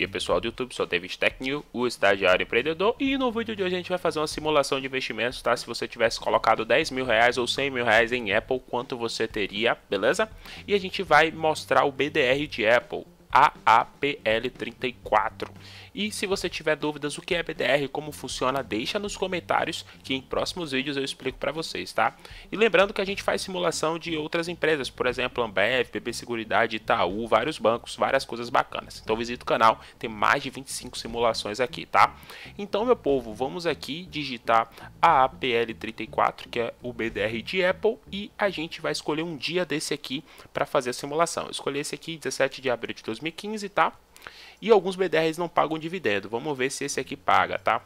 dia, pessoal do YouTube, só David Stack o estagiário empreendedor. E no vídeo de hoje a gente vai fazer uma simulação de investimentos, tá? Se você tivesse colocado 10 mil reais ou 100 mil reais em Apple, quanto você teria, beleza? E a gente vai mostrar o BDR de Apple. AAPL34. E se você tiver dúvidas o que é BDR, como funciona, deixa nos comentários que em próximos vídeos eu explico para vocês, tá? E lembrando que a gente faz simulação de outras empresas, por exemplo, Ambev, BB Seguridade, Itaú, vários bancos, várias coisas bacanas. Então visita o canal, tem mais de 25 simulações aqui, tá? Então, meu povo, vamos aqui digitar AAPL34, que é o BDR de Apple, e a gente vai escolher um dia desse aqui para fazer a simulação. Eu escolhi esse aqui, 17 de abril de 2020 2015, tá? E alguns BDRs não pagam dividendo. Vamos ver se esse aqui paga, tá?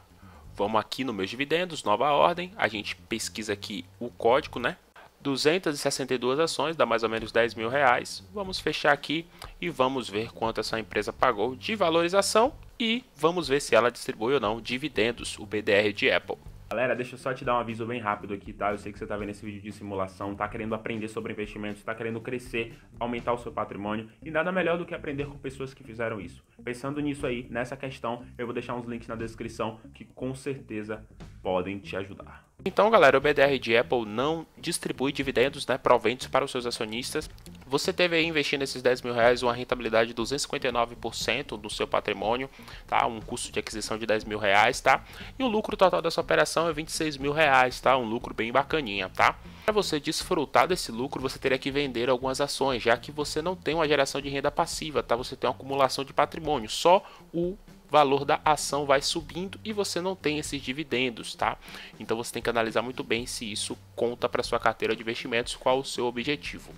Vamos aqui no meus dividendos, nova ordem. A gente pesquisa aqui o código, né? 262 ações, dá mais ou menos 10 mil reais. Vamos fechar aqui e vamos ver quanto essa empresa pagou de valorização e vamos ver se ela distribui ou não dividendos, o BDR de Apple. Galera, deixa eu só te dar um aviso bem rápido aqui, tá? Eu sei que você tá vendo esse vídeo de simulação, tá querendo aprender sobre investimentos, tá querendo crescer, aumentar o seu patrimônio e nada melhor do que aprender com pessoas que fizeram isso. Pensando nisso aí, nessa questão, eu vou deixar uns links na descrição que com certeza podem te ajudar. Então, galera, o BDR de Apple não distribui dividendos, né, proventos para os seus acionistas você teve aí investindo esses 10 mil reais uma rentabilidade de 259% do seu patrimônio, tá? Um custo de aquisição de 10 mil reais, tá? E o lucro total dessa operação é 26 mil reais, tá? Um lucro bem bacaninha, tá? Para você desfrutar desse lucro, você teria que vender algumas ações, já que você não tem uma geração de renda passiva, tá? Você tem uma acumulação de patrimônio, só o valor da ação vai subindo e você não tem esses dividendos, tá? Então você tem que analisar muito bem se isso conta para sua carteira de investimentos, qual o seu objetivo.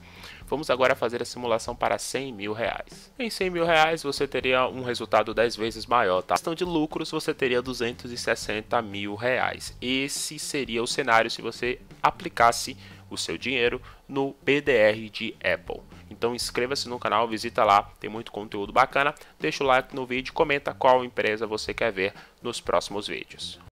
Vamos agora fazer a simulação para 100 mil reais. Em 100 mil reais você teria um resultado 10 vezes maior, tá? Em questão de lucros você teria 260 mil reais. Esse seria o cenário se você aplicasse o seu dinheiro no BDR de Apple. Então inscreva-se no canal, visita lá, tem muito conteúdo bacana. Deixa o like no vídeo, comenta qual empresa você quer ver nos próximos vídeos.